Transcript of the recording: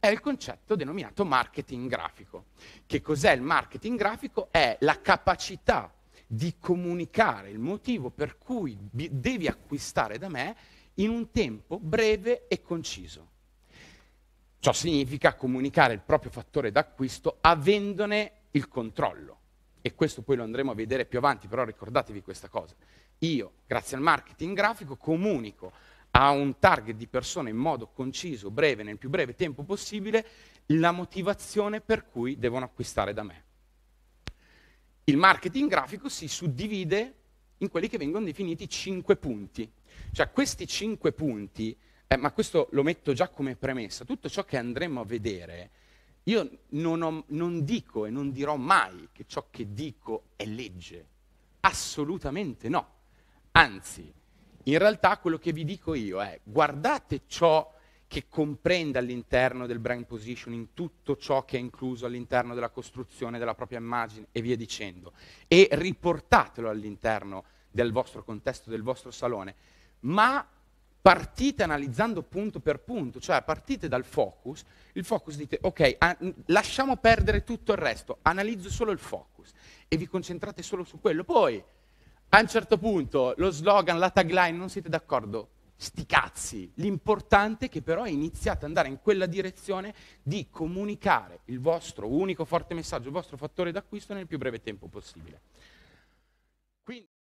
è il concetto denominato marketing grafico. Che cos'è il marketing grafico? È la capacità di comunicare il motivo per cui devi acquistare da me in un tempo breve e conciso. Ciò significa comunicare il proprio fattore d'acquisto avendone il controllo. E questo poi lo andremo a vedere più avanti, però ricordatevi questa cosa. Io, grazie al marketing grafico, comunico a un target di persone in modo conciso, breve, nel più breve tempo possibile, la motivazione per cui devono acquistare da me. Il marketing grafico si suddivide in quelli che vengono definiti cinque punti. Cioè questi cinque punti, eh, ma questo lo metto già come premessa, tutto ciò che andremo a vedere, io non, ho, non dico e non dirò mai che ciò che dico è legge. Assolutamente no. Anzi, in realtà quello che vi dico io è guardate ciò che comprende all'interno del brand positioning tutto ciò che è incluso all'interno della costruzione della propria immagine e via dicendo e riportatelo all'interno del vostro contesto, del vostro salone, ma partite analizzando punto per punto, cioè partite dal focus, il focus dite ok, a- lasciamo perdere tutto il resto, analizzo solo il focus e vi concentrate solo su quello, poi a un certo punto lo slogan, la tagline, non siete d'accordo? Sti cazzi. L'importante è che però iniziate ad andare in quella direzione di comunicare il vostro unico forte messaggio, il vostro fattore d'acquisto nel più breve tempo possibile. Quindi,